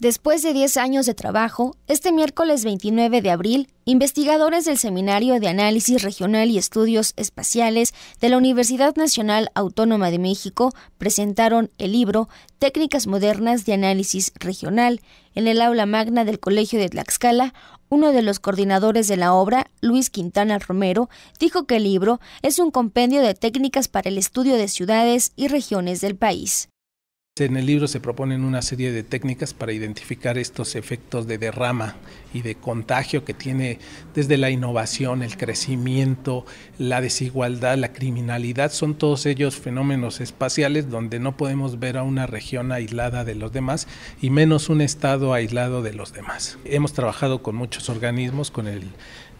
Después de 10 años de trabajo, este miércoles 29 de abril, investigadores del Seminario de Análisis Regional y Estudios Espaciales de la Universidad Nacional Autónoma de México presentaron el libro Técnicas Modernas de Análisis Regional en el aula magna del Colegio de Tlaxcala, uno de los coordinadores de la obra, Luis Quintana Romero, dijo que el libro es un compendio de técnicas para el estudio de ciudades y regiones del país. En el libro se proponen una serie de técnicas para identificar estos efectos de derrama y de contagio que tiene desde la innovación, el crecimiento, la desigualdad, la criminalidad. Son todos ellos fenómenos espaciales donde no podemos ver a una región aislada de los demás y menos un estado aislado de los demás. Hemos trabajado con muchos organismos, con el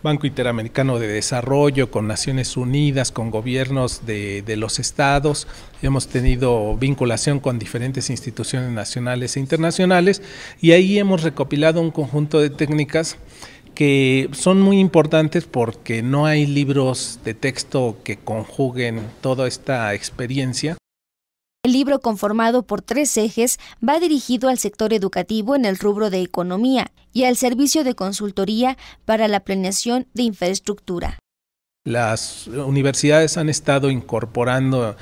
Banco Interamericano de Desarrollo, con Naciones Unidas, con gobiernos de, los estados. Hemos tenido vinculación con diferentes instituciones nacionales e internacionales y ahí hemos recopilado un conjunto de técnicas que son muy importantes porque no hay libros de texto que conjuguen toda esta experiencia. El libro, conformado por tres ejes, va dirigido al sector educativo en el rubro de economía y al servicio de consultoría para la planeación de infraestructura. Las universidades han estado incorporando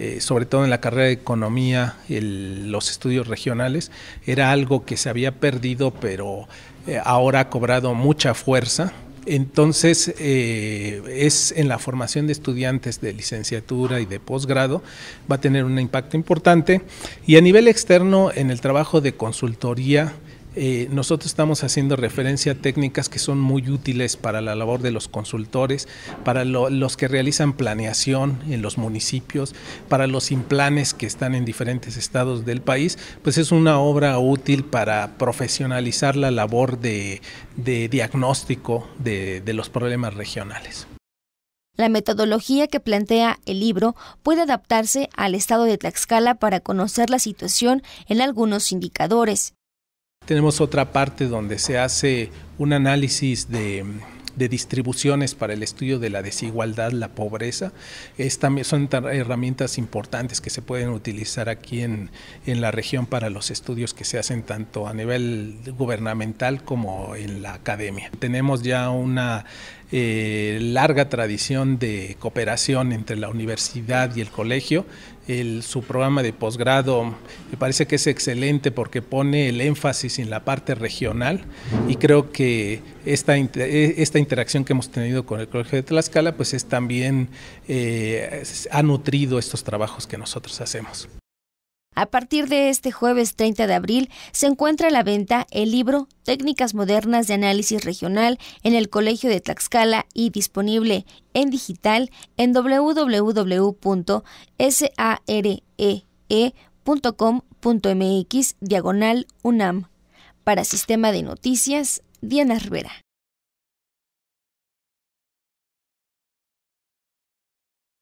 eh, sobre todo en la carrera de economía, los estudios regionales, era algo que se había perdido, pero eh, ahora ha cobrado mucha fuerza. Entonces, eh, es en la formación de estudiantes de licenciatura y de posgrado, va a tener un impacto importante. Y a nivel externo, en el trabajo de consultoría, eh, nosotros estamos haciendo referencia a técnicas que son muy útiles para la labor de los consultores, para los que realizan planeación en los municipios, para los implantes que están en diferentes estados del país, pues es una obra útil para profesionalizar la labor de, diagnóstico de, de los problemas regionales. La metodología que plantea el libro puede adaptarse al estado de Tlaxcala para conocer la situación en algunos indicadores. Tenemos otra parte donde se hace un análisis de de distribuciones para el estudio de la desigualdad, la pobreza. Es, también, son herramientas importantes que se pueden utilizar aquí en, en la región para los estudios que se hacen tanto a nivel gubernamental como en la academia. Tenemos ya una eh, larga tradición de cooperación entre la universidad y el colegio. El, su programa de posgrado me parece que es excelente porque pone el énfasis en la parte regional y creo que esta, e, esta interacción que hemos tenido con el Colegio de Tlaxcala, pues es también, eh, ha nutrido estos trabajos que nosotros hacemos. A partir de este jueves 30 de abril se encuentra a la venta el libro Técnicas Modernas de Análisis Regional en el Colegio de Tlaxcala y disponible en digital en www.saree.com.mx diagonal UNAM. Para Sistema de Noticias, Diana Rivera.